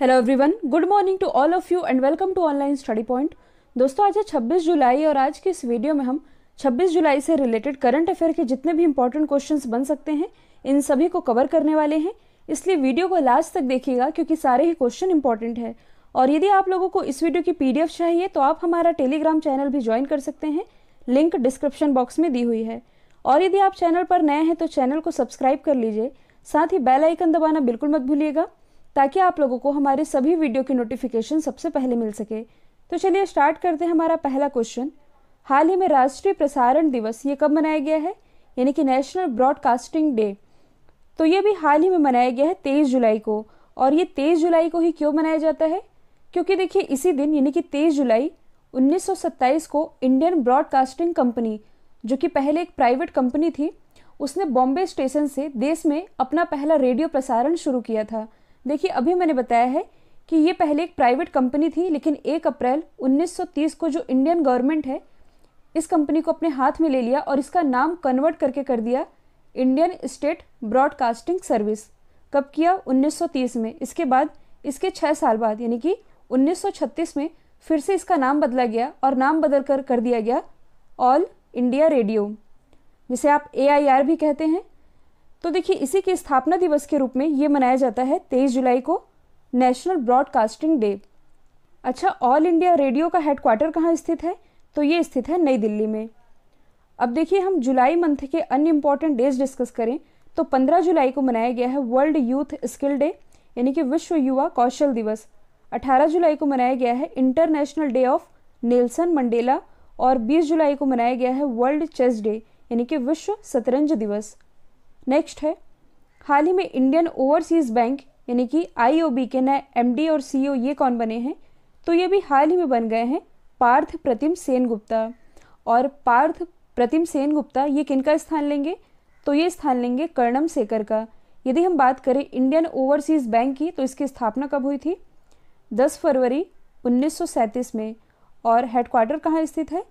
hello everyone good morning to all of you and welcome to online study point दोस्तों आज है 26 जुलाई और आज के इस वीडियो में हम 26 जुलाई से रिलेटेड करंट अफेयर के जितने भी इंपॉर्टेंट क्वेश्चंस बन सकते हैं इन सभी को कवर करने वाले हैं इसलिए वीडियो को लास्ट तक देखिएगा क्योंकि सारे ही क्वेश्चन इंपॉर्टेंट है और यदि आप लोगों को इस वीडियो की पी चाहिए तो आप हमारा टेलीग्राम चैनल भी ज्वाइन कर सकते हैं लिंक डिस्क्रिप्शन बॉक्स में दी हुई है और यदि आप चैनल पर नए हैं तो चैनल को सब्सक्राइब कर लीजिए साथ ही बेल आइकन दबाना बिल्कुल मत भूलिएगा ताकि आप लोगों को हमारे सभी वीडियो की नोटिफिकेशन सबसे पहले मिल सके तो चलिए स्टार्ट करते हैं हमारा पहला क्वेश्चन हाल ही में राष्ट्रीय प्रसारण दिवस ये कब मनाया गया है यानी कि नेशनल ब्रॉडकास्टिंग डे तो ये भी हाल ही में मनाया गया है तेईस जुलाई को और ये तेईस जुलाई को ही क्यों मनाया जाता है क्योंकि देखिए इसी दिन यानी कि तेईस जुलाई 1927 को इंडियन ब्रॉडकास्टिंग कंपनी जो कि पहले एक प्राइवेट कंपनी थी उसने बॉम्बे स्टेशन से देश में अपना पहला रेडियो प्रसारण शुरू किया था देखिए अभी मैंने बताया है कि ये पहले एक प्राइवेट कंपनी थी लेकिन 1 अप्रैल 1930 को जो इंडियन गवर्नमेंट है इस कंपनी को अपने हाथ में ले लिया और इसका नाम कन्वर्ट करके कर दिया इंडियन स्टेट ब्रॉडकास्टिंग सर्विस कब किया 1930 में इसके बाद इसके छः साल बाद यानी कि 1936 में फिर से इसका नाम बदला गया और नाम बदल कर कर दिया गया ऑल इंडिया रेडियो जिसे आप ए भी कहते हैं तो देखिए इसी के स्थापना दिवस के रूप में ये मनाया जाता है तेईस जुलाई को नेशनल ब्रॉडकास्टिंग डे अच्छा ऑल इंडिया रेडियो का हेडक्वार्टर कहाँ स्थित है तो ये स्थित है नई दिल्ली में अब देखिए हम जुलाई मंथ के अन्य इम्पॉर्टेंट डेज डिस्कस करें तो 15 जुलाई को मनाया गया है वर्ल्ड यूथ स्किल डे यानी कि विश्व युवा कौशल दिवस 18 जुलाई को मनाया गया है international day of Nelson Mandela और 20 जुलाई को मनाया गया है वर्ल्ड चेस डे यानी कि विश्व शतरंज दिवस नेक्स्ट है हाल ही में इंडियन ओवरसीज़ बैंक यानी कि आईओबी के नए एमडी और सीईओ ये कौन बने हैं तो ये भी हाल ही में बन गए हैं पार्थ प्रतिम सेन गुप्ता और पार्थ प्रतिम सेन गुप्ता ये किनका स्थान लेंगे तो ये स्थान लेंगे कर्णम सेकर का यदि हम बात करें इंडियन ओवरसीज़ बैंक की तो इसकी स्थापना कब हुई थी 10 फरवरी 1937 में और हेडक्वार्टर कहाँ स्थित है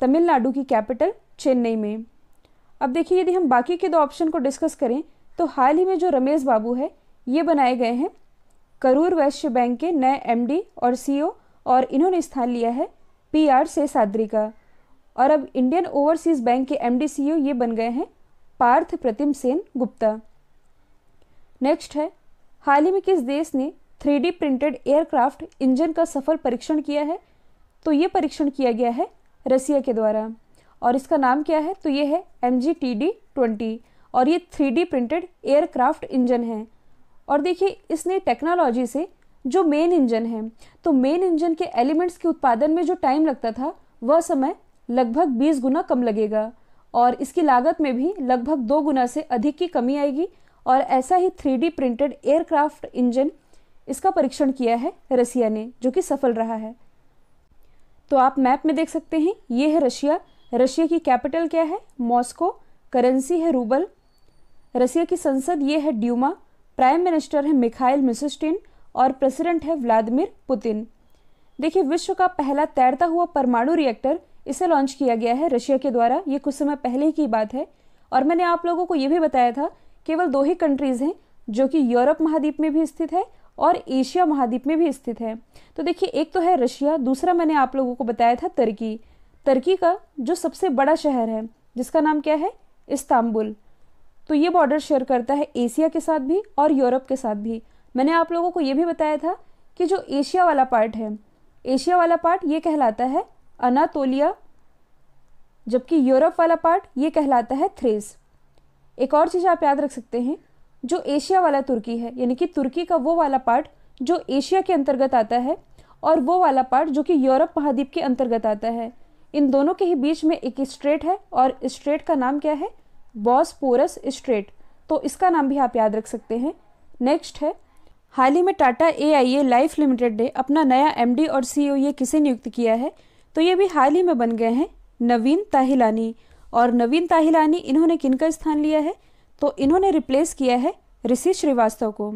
तमिलनाडु की कैपिटल चेन्नई में अब देखिए यदि हम बाकी के दो ऑप्शन को डिस्कस करें तो हाल ही में जो रमेश बाबू है ये बनाए गए हैं करूर वैश्य बैंक के नए एमडी और सीईओ e और इन्होंने स्थान लिया है पीआर से सादरी का और अब इंडियन ओवरसीज बैंक के एमडी सीईओ e ये बन गए हैं पार्थ प्रतिम सेन गुप्ता नेक्स्ट है हाल ही में किस देश ने थ्री प्रिंटेड एयरक्राफ्ट इंजन का सफल परीक्षण किया है तो ये परीक्षण किया गया है रसिया के द्वारा और इसका नाम क्या है तो ये है M G T D twenty और ये three D printed aircraft engine है और देखिए इसने टेक्नोलॉजी से जो मेन इंजन है तो मेन इंजन के एलिमेंट्स के उत्पादन में जो टाइम लगता था वह समय लगभग 20 गुना कम लगेगा और इसकी लागत में भी लगभग दो गुना से अधिक की कमी आएगी और ऐसा ही थ्री प्रिंटेड एयरक्राफ्ट इंजन इसका परीक्षण किया है रसिया ने जो कि सफल रहा है तो आप मैप में देख सकते हैं ये है रशिया रशिया की कैपिटल क्या है मॉस्को करेंसी है रूबल रशिया की संसद ये है ड्यूमा प्राइम मिनिस्टर है मिखाइल मिसिस्टिन और प्रेसिडेंट है व्लादिमिर पुतिन देखिए विश्व का पहला तैरता हुआ परमाणु रिएक्टर इसे लॉन्च किया गया है रशिया के द्वारा ये कुछ समय पहले ही की बात है और मैंने आप लोगों को ये भी बताया था केवल दो ही कंट्रीज़ हैं जो कि यूरोप महाद्वीप में भी स्थित है और एशिया महाद्वीप में भी स्थित है तो देखिए एक तो है रशिया दूसरा मैंने आप लोगों को बताया था तुर्की तुर्की का जो सबसे बड़ा शहर है जिसका नाम क्या है इस्तांबुल तो ये बॉर्डर शेयर करता है एशिया के साथ भी और यूरोप के साथ भी मैंने आप लोगों को ये भी बताया था कि जो एशिया वाला पार्ट है एशिया वाला पार्ट ये कहलाता है अनातोलिया जबकि यूरोप वाला पार्ट ये कहलाता है थ्रेस एक और चीज़ आप याद रख सकते हैं जो एशिया वाला तुर्की है यानी कि तुर्की का वो वाला पार्ट जो एशिया के अंतर्गत आता है और वो वाला पार्ट जो कि यूरोप महाद्वीप के अंतर्गत आता है इन दोनों के ही बीच में एक स्ट्रेट है और स्ट्रेट का नाम क्या है बॉस पोरस स्ट्रेट तो इसका नाम भी आप याद रख सकते हैं नेक्स्ट है हाल ही में Tata A I A life limited ने अपना नया एम डी और सी ओ ये किसे नियुक्त किया है तो ये भी हाल ही में बन गए हैं नवीन ताहिलानी और नवीन ताहिलानी इन्होंने किन का स्थान लिया है तो इन्होंने रिप्लेस किया है ऋषि श्रीवास्तव को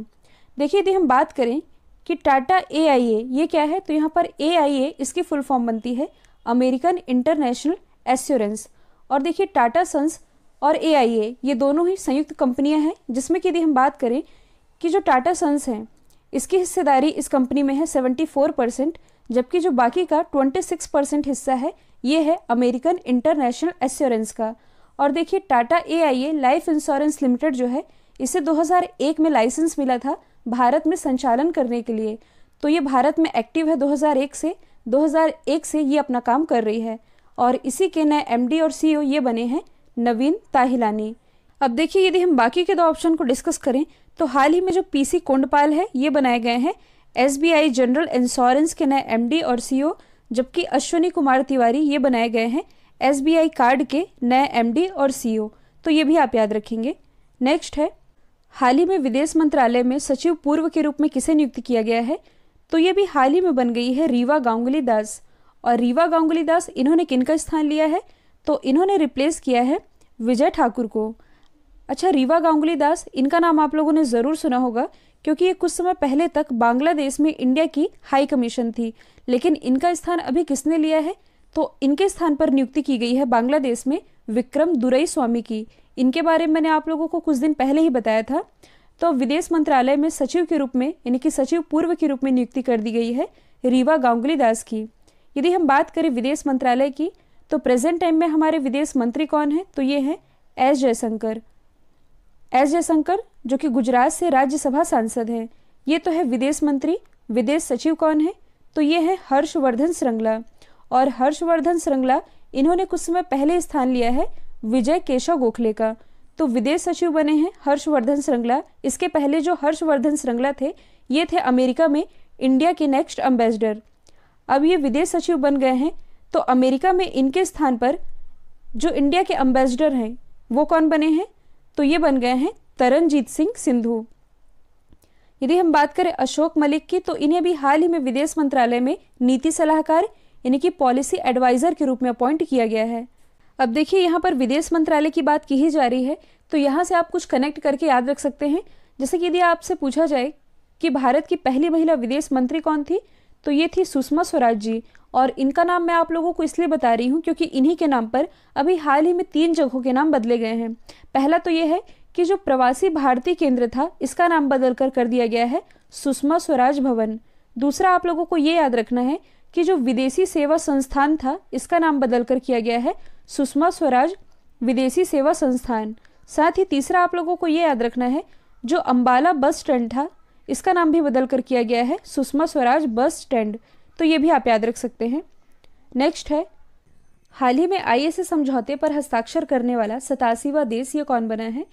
देखिए यदि हम बात करें कि टाटा ए आई ए ये क्या है तो यहाँ पर ए आई ए इसकी फुल फॉर्म बनती है अमेरिकन इंटरनेशनल एश्योरेंस और देखिए टाटा सन्स और ए आई ए ये दोनों ही संयुक्त कंपनियां हैं जिसमें कि यदि हम बात करें कि जो टाटा सन्स हैं इसकी हिस्सेदारी इस कंपनी में है 74 परसेंट जबकि जो बाकी का 26 परसेंट हिस्सा है ये है अमेरिकन इंटरनेशनल एश्योरेंस का और देखिए Tata A life insurance limited जो है इसे 2001 में लाइसेंस मिला था भारत में संचालन करने के लिए तो ये भारत में एक्टिव है 2001 से 2001 से ये अपना काम कर रही है और इसी के नए एम और सी e ये बने हैं नवीन ताहिलानी अब देखिए यदि हम बाकी के दो ऑप्शन को डिस्कस करें तो हाल ही में जो सी कोंडपाल है ये बनाए गए हैं एस जनरल इंश्योरेंस के नए एम और सी e जबकि अश्विनी कुमार तिवारी ये बनाए गए हैं एस कार्ड के नए एम और सी e तो ये भी आप याद रखेंगे नेक्स्ट है हाल ही में विदेश मंत्रालय में सचिव पूर्व के रूप में किसे नियुक्त किया गया है तो ये भी हाल ही में बन गई है रीवा गांगुली दास और रीवा गांगुली दास इन्होंने किन का स्थान लिया है तो इन्होंने रिप्लेस किया है विजय ठाकुर को अच्छा रीवा गांगुली दास इनका नाम आप लोगों ने ज़रूर सुना होगा क्योंकि ये कुछ समय पहले तक बांग्लादेश में इंडिया की हाई कमीशन थी लेकिन इनका स्थान अभी किसने लिया है तो इनके स्थान पर नियुक्ति की गई है बांग्लादेश में विक्रम दुरई स्वामी की इनके बारे में मैंने आप लोगों को कुछ दिन पहले ही बताया था तो विदेश मंत्रालय में सचिव के रूप में यानी कि सचिव पूर्व के रूप में नियुक्ति कर दी गई है रीवा गांगुली दास की यदि हम बात करें विदेश मंत्रालय की तो प्रेजेंट टाइम में हमारे विदेश मंत्री कौन हैं तो ये हैं एस जयशंकर एस जयशंकर जो कि गुजरात से राज्यसभा सांसद हैं ये तो है विदेश मंत्री विदेश सचिव कौन है तो ये है हर्षवर्धन श्रृंगला और हर्षवर्धन श्रृंगला इन्होंने कुछ समय पहले स्थान लिया है विजय केशव गोखले का तो विदेश सचिव बने हैं हर्षवर्धन श्रृंगला इसके पहले जो हर्षवर्धन श्रृंगला थे ये थे अमेरिका में इंडिया के नेक्स्ट एम्बेसडर अब ये विदेश सचिव बन गए हैं तो अमेरिका में इनके स्थान पर जो इंडिया के एम्बेसडर हैं वो कौन बने हैं तो ये बन गए हैं तरनजीत सिंह सिंधु यदि हम बात करें अशोक मलिक की तो इन्हें भी हाल ही में विदेश मंत्रालय में नीति सलाहकार यानी कि पॉलिसी एडवाइजर के रूप में अपॉइंट किया गया है अब देखिए यहाँ पर विदेश मंत्रालय की बात की ही जा रही है तो यहाँ से आप कुछ कनेक्ट करके याद रख सकते हैं जैसे कि यदि आपसे पूछा जाए कि भारत की पहली महिला विदेश मंत्री कौन थी तो ये थी सुषमा स्वराज जी और इनका नाम मैं आप लोगों को इसलिए बता रही हूँ क्योंकि इन्हीं के नाम पर अभी हाल ही में तीन जगहों के नाम बदले गए हैं पहला तो ये है कि जो प्रवासी भारतीय केंद्र था इसका नाम बदल कर कर दिया गया है सुषमा स्वराज भवन दूसरा आप लोगों को ये याद रखना है कि जो विदेशी सेवा संस्थान था इसका नाम बदल कर किया गया है सुषमा स्वराज विदेशी सेवा संस्थान साथ ही तीसरा आप लोगों को ये याद रखना है जो अम्बाला बस स्टैंड था इसका नाम भी बदल कर किया गया है सुषमा स्वराज बस स्टैंड तो ये भी आप याद रख सकते हैं नेक्स्ट है हाल ही में आई समझौते पर हस्ताक्षर करने वाला सतासीवा देश ये कौन बना है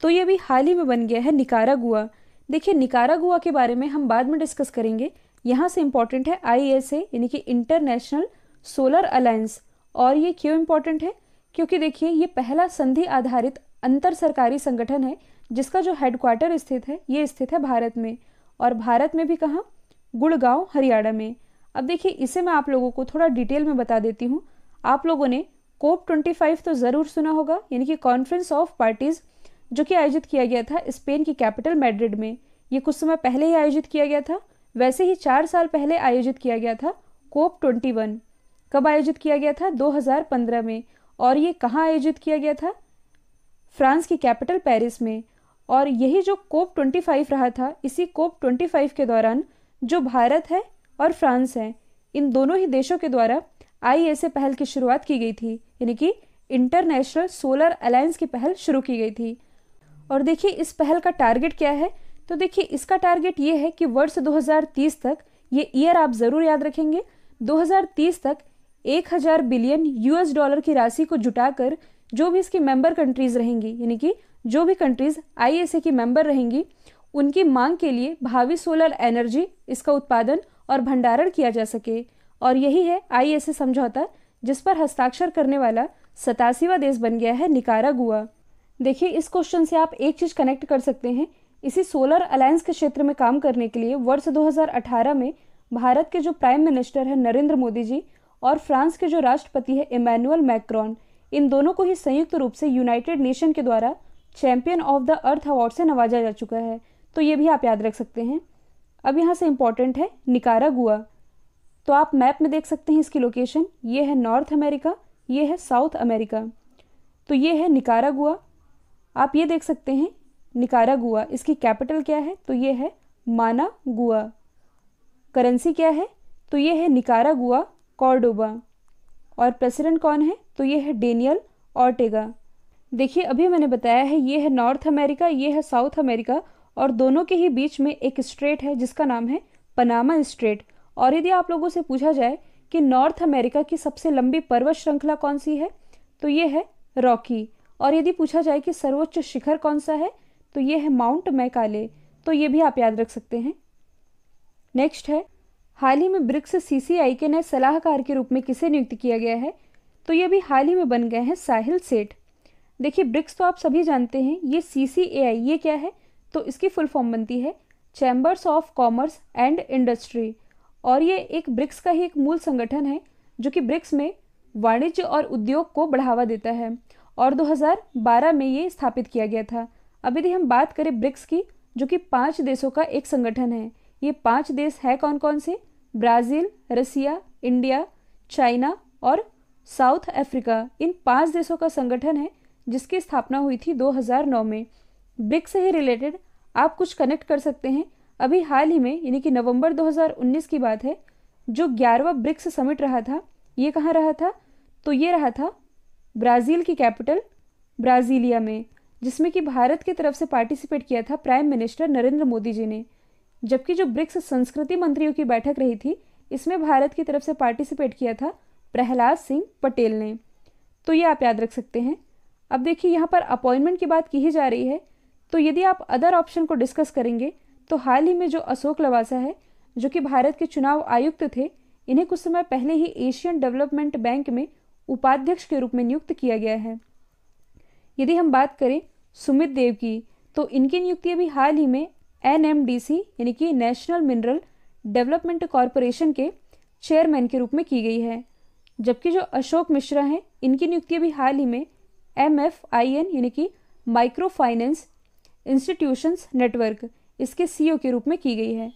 तो ये भी हाल ही में बन गया है निकारागुआ देखिए निकारागुआ के बारे में हम बाद में डिस्कस करेंगे यहाँ से इम्पॉर्टेंट है आई यानी कि इंटरनेशनल सोलर अलायंस और ये क्यों इम्पोर्टेंट है क्योंकि देखिए ये पहला संधि आधारित अंतर सरकारी संगठन है जिसका जो हेडक्वार्टर स्थित है ये स्थित है भारत में और भारत में भी कहाँ गुड़गांव हरियाणा में अब देखिए इसे मैं आप लोगों को थोड़ा डिटेल में बता देती हूँ आप लोगों ने कोप 25 तो ज़रूर सुना होगा यानी कि कॉन्फ्रेंस ऑफ पार्टीज़ जो कि आयोजित किया गया था स्पेन की कैपिटल मैड्रिड में ये कुछ समय पहले ही आयोजित किया गया था वैसे ही चार साल पहले आयोजित किया गया था कोप वन कब आयोजित किया गया था 2015 में और ये कहाँ आयोजित किया गया था फ्रांस की कैपिटल पेरिस में और यही जो कोप 25 रहा था इसी कोप 25 के दौरान जो भारत है और फ्रांस है इन दोनों ही देशों के द्वारा आई ऐसे पहल की शुरुआत की गई थी यानी कि इंटरनेशनल सोलर अलायंस की पहल शुरू की गई थी और देखिए इस पहल का टारगेट क्या है तो देखिए इसका टारगेट ये है कि वर्ष 2030 तक ये ईयर आप ज़रूर याद रखेंगे 2030 तक एक हज़ार बिलियन यूएस डॉलर की राशि को जुटाकर जो भी इसकी मेंबर कंट्रीज़ रहेंगी यानी कि जो भी कंट्रीज़ आई की मेंबर रहेंगी उनकी मांग के लिए भावी सोलर एनर्जी इसका उत्पादन और भंडारण किया जा सके और यही है आई समझौता जिस पर हस्ताक्षर करने वाला सतासीवा देश बन गया है निकारा गुआ देखिए इस क्वेश्चन से आप एक चीज़ कनेक्ट कर सकते हैं इसी सोलर अलायंस के क्षेत्र में काम करने के लिए वर्ष 2018 में भारत के जो प्राइम मिनिस्टर हैं नरेंद्र मोदी जी और फ्रांस के जो राष्ट्रपति है इमैनुअल मैक्रॉन इन दोनों को ही संयुक्त रूप से यूनाइटेड नेशन के द्वारा champion of the earth award से नवाजा जा चुका है तो ये भी आप याद रख सकते हैं अब यहाँ से इम्पॉर्टेंट है निकारा गुआ तो आप मैप में देख सकते हैं इसकी लोकेशन ये है नॉर्थ अमेरिका ये है साउथ अमेरिका तो ये है निकारा गुआ आप ये देख सकते हैं निकारा गुआ इसकी कैपिटल क्या है तो ये है माना गुआ करेंसी क्या है तो ये है निकारा गुआ कॉर्डोबा और प्रेसिडेंट कौन है तो ये है डेनियल ऑर्टेगा देखिए अभी मैंने बताया है ये है नॉर्थ अमेरिका ये है साउथ अमेरिका और दोनों के ही बीच में एक स्ट्रेट है जिसका नाम है पनामा स्ट्रेट और यदि आप लोगों से पूछा जाए कि नॉर्थ अमेरिका की सबसे लंबी पर्वत श्रृंखला कौन सी है तो ये है रॉकी और यदि पूछा जाए कि सर्वोच्च शिखर कौन सा है तो ये है माउंट मैकाले तो ये भी आप याद रख सकते हैं नेक्स्ट है हाल ही में ब्रिक्स सीसीआई के नए सलाहकार के रूप में किसे नियुक्त किया गया है तो ये भी हाल ही में बन गए हैं साहिल सेठ देखिए ब्रिक्स तो आप सभी जानते हैं ये सी सी ए आई ये क्या है तो इसकी फुल फॉर्म बनती है chambers of commerce and industry और ये एक ब्रिक्स का ही एक मूल संगठन है जो कि ब्रिक्स में वाणिज्य और उद्योग को बढ़ावा देता है और 2012 में ये स्थापित किया गया था अब यदि हम बात करें ब्रिक्स की जो कि पाँच देशों का एक संगठन है ये पाँच देश है कौन कौन से ब्राज़ील रसिया इंडिया चाइना और साउथ अफ्रीका इन पांच देशों का संगठन है जिसकी स्थापना हुई थी 2009 में ब्रिक्स से ही रिलेटेड आप कुछ कनेक्ट कर सकते हैं अभी हाल ही में यानी कि नवंबर 2019 की बात है जो ग्यारहवा ब्रिक्स समिट रहा था ये कहाँ रहा था तो ये रहा था ब्राज़ील की कैपिटल ब्राज़ीलिया में जिसमें कि भारत की तरफ से पार्टिसिपेट किया था प्राइम मिनिस्टर नरेंद्र मोदी जी ने जबकि जो ब्रिक्स संस्कृति मंत्रियों की बैठक रही थी इसमें भारत की तरफ से पार्टिसिपेट किया था प्रहलाद सिंह पटेल ने तो ये आप याद रख सकते हैं अब देखिए यहाँ पर अपॉइंटमेंट की बात की ही जा रही है तो यदि आप अदर ऑप्शन को डिस्कस करेंगे तो हाल ही में जो अशोक लवासा है जो कि भारत के चुनाव आयुक्त थे इन्हें कुछ समय पहले ही एशियन डेवलपमेंट बैंक में उपाध्यक्ष के रूप में नियुक्त किया गया है यदि हम बात करें सुमित देव की तो इनकी नियुक्ति अभी हाल ही में एन यानी कि नेशनल मिनरल डेवलपमेंट कॉरपोरेशन के चेयरमैन के रूप में की गई है जबकि जो अशोक मिश्रा हैं इनकी नियुक्ति अभी हाल ही में एम एफ आई एन यानी कि माइक्रो फाइनेंस इंस्टीट्यूशंस नेटवर्क इसके सी के रूप में की गई है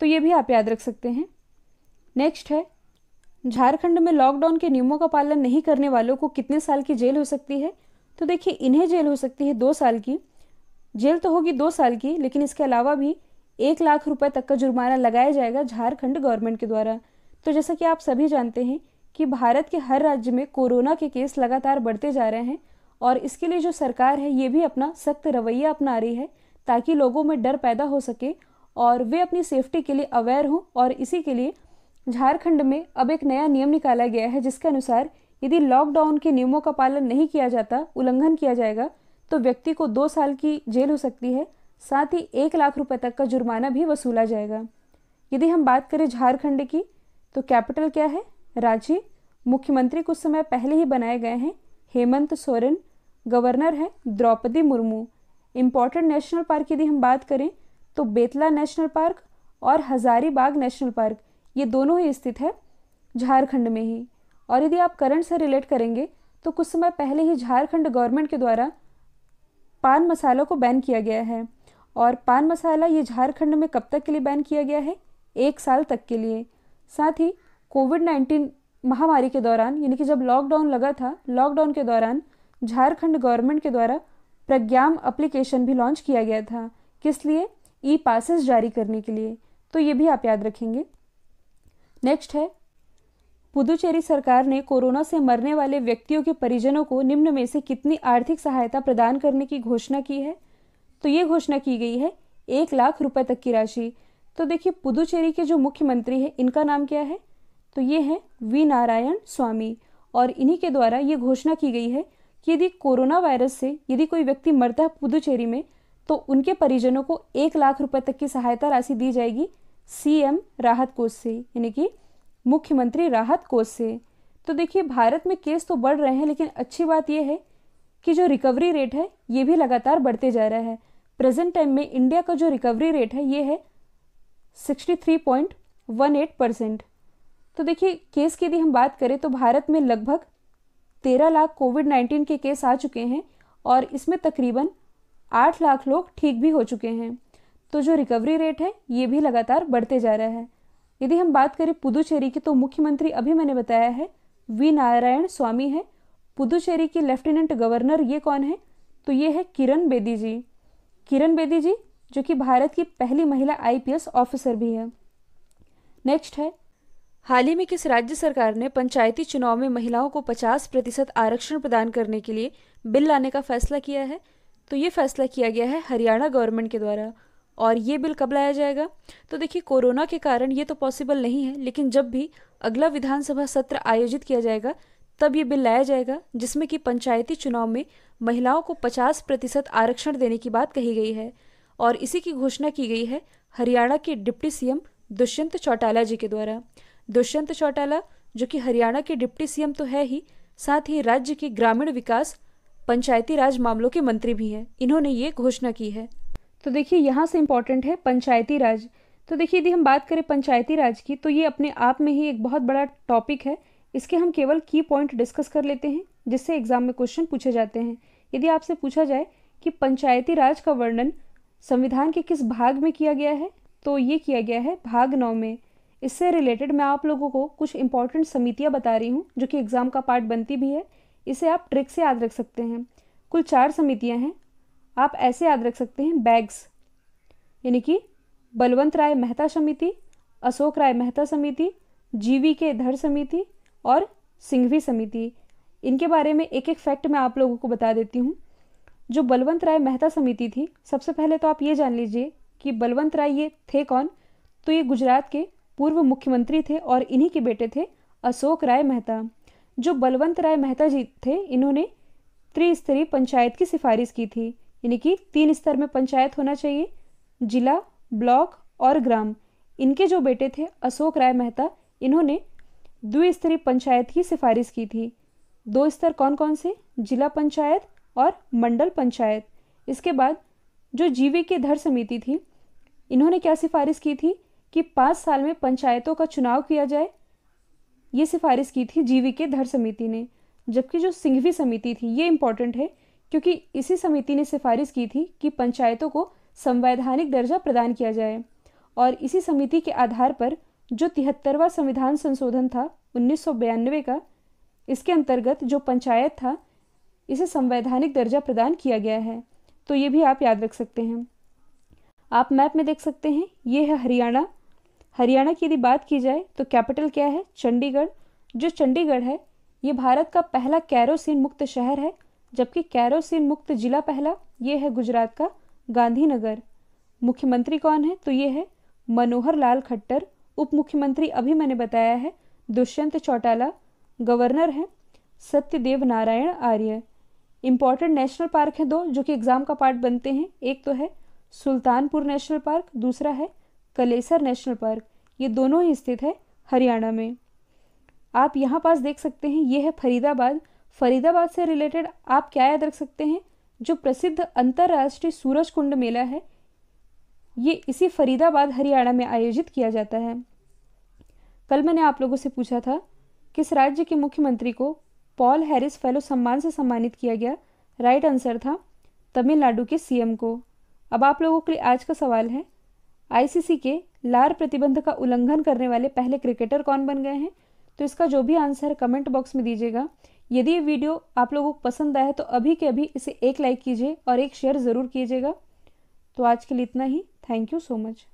तो ये भी आप याद रख सकते हैं नेक्स्ट है झारखंड में लॉकडाउन के नियमों का पालन नहीं करने वालों को कितने साल की जेल हो सकती है तो देखिए इन्हें जेल हो सकती है दो साल की जेल तो होगी दो साल की लेकिन इसके अलावा भी एक लाख रुपए तक का जुर्माना लगाया जाएगा झारखंड गवर्नमेंट के द्वारा तो जैसा कि आप सभी जानते हैं कि भारत के हर राज्य में कोरोना के केस लगातार बढ़ते जा रहे हैं और इसके लिए जो सरकार है ये भी अपना सख्त रवैया अपना रही है ताकि लोगों में डर पैदा हो सके और वे अपनी सेफ्टी के लिए अवेयर हों और इसी के लिए झारखंड में अब एक नया नियम निकाला गया है जिसके अनुसार यदि लॉकडाउन के नियमों का पालन नहीं किया जाता उल्लंघन किया जाएगा तो व्यक्ति को दो साल की जेल हो सकती है साथ ही एक लाख रुपए तक का जुर्माना भी वसूला जाएगा यदि हम बात करें झारखंड की तो कैपिटल क्या है रांची मुख्यमंत्री कुछ समय पहले ही बनाए गए हैं हेमंत सोरेन गवर्नर हैं Draupadi Murmu important national park यदि हम बात करें तो बेतला नेशनल पार्क और हज़ारीबाग नेशनल पार्क ये दोनों ही स्थित है झारखंड में ही और यदि आप करंट से रिलेट करेंगे तो कुछ समय पहले ही झारखंड गवर्नमेंट के द्वारा पान मसालों को बैन किया गया है और पान मसाला ये झारखंड में कब तक के लिए बैन किया गया है एक साल तक के लिए साथ ही कोविड नाइन्टीन महामारी के दौरान यानी कि जब लॉकडाउन लगा था लॉकडाउन के दौरान झारखंड गवर्नमेंट के द्वारा प्रज्ञाम अप्लीकेशन भी लॉन्च किया गया था किस लिए ई पासेस जारी करने के लिए तो ये भी आप याद रखेंगे नेक्स्ट है पुदुचेरी सरकार ने कोरोना से मरने वाले व्यक्तियों के परिजनों को निम्न में से कितनी आर्थिक सहायता प्रदान करने की घोषणा की है तो ये घोषणा की गई है एक लाख रुपए तक की राशि तो देखिए पुदुचेरी के जो मुख्यमंत्री हैं इनका नाम क्या है तो ये हैं वी नारायण स्वामी और इन्हीं के द्वारा ये घोषणा की गई है कि यदि कोरोना वायरस से यदि कोई व्यक्ति मरता है पुदुचेरी में तो उनके परिजनों को एक लाख रुपए तक की सहायता राशि दी जाएगी सीएम राहत कोष से यानी कि मुख्यमंत्री राहत कोष से तो देखिए भारत में केस तो बढ़ रहे हैं लेकिन अच्छी बात यह है कि जो रिकवरी रेट है ये भी लगातार बढ़ते जा रहा है प्रेजेंट टाइम में इंडिया का जो रिकवरी रेट है ये है sixty three point one eight percent तो देखिए केस की यदि हम बात करें तो भारत में लगभग तेरह लाख कोविड नाइन्टीन के केस आ चुके हैं और इसमें तकरीबन आठ लाख लोग ठीक भी हो चुके हैं तो जो रिकवरी रेट है ये भी लगातार बढ़ते जा रहा है यदि हम बात करें पुदुचेरी की तो मुख्यमंत्री अभी मैंने बताया है वी नारायण स्वामी है पुदुचेरी के लेफ्टिनेंट गवर्नर ये कौन है तो ये है किरण बेदी जी किरण बेदी जी जो कि भारत की पहली महिला आईपीएस ऑफिसर भी है नेक्स्ट है हाल ही में किस राज्य सरकार ने पंचायती चुनाव में महिलाओं को 50 प्रतिशत आरक्षण प्रदान करने के लिए बिल लाने का फैसला किया है तो ये फैसला किया गया है हरियाणा गवर्नमेंट के द्वारा और ये बिल कब लाया जाएगा तो देखिए कोरोना के कारण ये तो पॉसिबल नहीं है लेकिन जब भी अगला विधानसभा सत्र आयोजित किया जाएगा तब ये बिल लाया जाएगा जिसमें कि पंचायती चुनाव में महिलाओं को 50 प्रतिशत आरक्षण देने की बात कही गई है और इसी की घोषणा की गई है हरियाणा के डिप्टी सीएम दुष्यंत चौटाला जी के द्वारा दुष्यंत चौटाला जो कि हरियाणा के डिप्टी सीएम तो है ही साथ ही राज्य के ग्रामीण विकास पंचायती राज मामलों के मंत्री भी हैं इन्होंने ये घोषणा की है तो देखिए यहाँ से इम्पॉर्टेंट है पंचायती राज तो देखिए यदि हम बात करें पंचायती राज की तो ये अपने आप में ही एक बहुत बड़ा टॉपिक है इसके हम केवल की पॉइंट डिस्कस कर लेते हैं जिससे एग्जाम में क्वेश्चन पूछे जाते हैं यदि आपसे पूछा जाए कि पंचायती राज का वर्णन संविधान के किस भाग में किया गया है तो ये किया गया है भाग नौ में इससे रिलेटेड मैं आप लोगों को कुछ इंपॉर्टेंट समितियाँ बता रही हूँ जो कि एग्ज़ाम का पार्ट बनती भी है इसे आप ट्रिक से याद रख सकते हैं कुल चार समितियाँ हैं आप ऐसे याद रख सकते हैं बैग्स यानी कि बलवंत राय मेहता समिति अशोक राय मेहता समिति जीवी के धर समिति और सिंघवी समिति इनके बारे में एक एक फैक्ट मैं आप लोगों को बता देती हूँ जो बलवंत राय मेहता समिति थी सबसे पहले तो आप ये जान लीजिए कि बलवंत राय ये थे कौन तो ये गुजरात के पूर्व मुख्यमंत्री थे और इन्हीं के बेटे थे अशोक राय मेहता जो बलवंत राय मेहता जी थे इन्होंने त्रिस्तरीय पंचायत की सिफारिश की थी यानी कि तीन स्तर में पंचायत होना चाहिए जिला ब्लॉक और ग्राम इनके जो बेटे थे अशोक राय मेहता इन्होंने द्विस्तरीय पंचायत की सिफारिश की थी दो स्तर कौन कौन से जिला पंचायत और मंडल पंचायत इसके बाद जो जीवी की धर समिति थी इन्होंने क्या सिफारिश की थी कि पाँच साल में पंचायतों का चुनाव किया जाए ये सिफारिश की थी जीवी के धर समिति ने जबकि जो सिंघवी समिति थी ये इम्पॉर्टेंट है क्योंकि इसी समिति ने सिफारिश की थी कि पंचायतों को संवैधानिक दर्जा प्रदान किया जाए और इसी समिति के आधार पर जो तिहत्तरवा संविधान संशोधन था उन्नीस का इसके अंतर्गत जो पंचायत था इसे संवैधानिक दर्जा प्रदान किया गया है तो ये भी आप याद रख सकते हैं आप मैप में देख सकते हैं ये है हरियाणा हरियाणा की यदि बात की जाए तो कैपिटल क्या है चंडीगढ़ जो चंडीगढ़ है ये भारत का पहला कैरोसिन मुक्त शहर है जबकि कैरोसिन मुक्त जिला पहला ये है गुजरात का गांधीनगर मुख्यमंत्री कौन है तो ये है मनोहर लाल खट्टर उप मुख्यमंत्री अभी मैंने बताया है दुष्यंत चौटाला गवर्नर है Satyadev Narayan Arya important national park हैं दो जो कि एग्ज़ाम का पार्ट बनते हैं एक तो है सुल्तानपुर नेशनल पार्क दूसरा है कलेसर नेशनल पार्क ये दोनों ही स्थित है हरियाणा में आप यहाँ पास देख सकते हैं ये है फरीदाबाद फरीदाबाद से रिलेटेड आप क्या याद रख सकते हैं जो प्रसिद्ध अंतर्राष्ट्रीय सूरज कुंड मेला है ये इसी फरीदाबाद हरियाणा में आयोजित किया जाता है कल मैंने आप लोगों से पूछा था किस राज्य के मुख्यमंत्री को पॉल हैरिस फेलो सम्मान से सम्मानित किया गया राइट आंसर था तमिलनाडु के सीएम को अब आप लोगों के लिए आज का सवाल है आईसीसी के लार प्रतिबंध का उल्लंघन करने वाले पहले क्रिकेटर कौन बन गए हैं तो इसका जो भी आंसर कमेंट बॉक्स में दीजिएगा यदि ये वीडियो आप लोगों को पसंद आया तो अभी के अभी इसे एक लाइक कीजिए और एक शेयर ज़रूर कीजिएगा तो आज के लिए इतना ही थैंक यू सो मच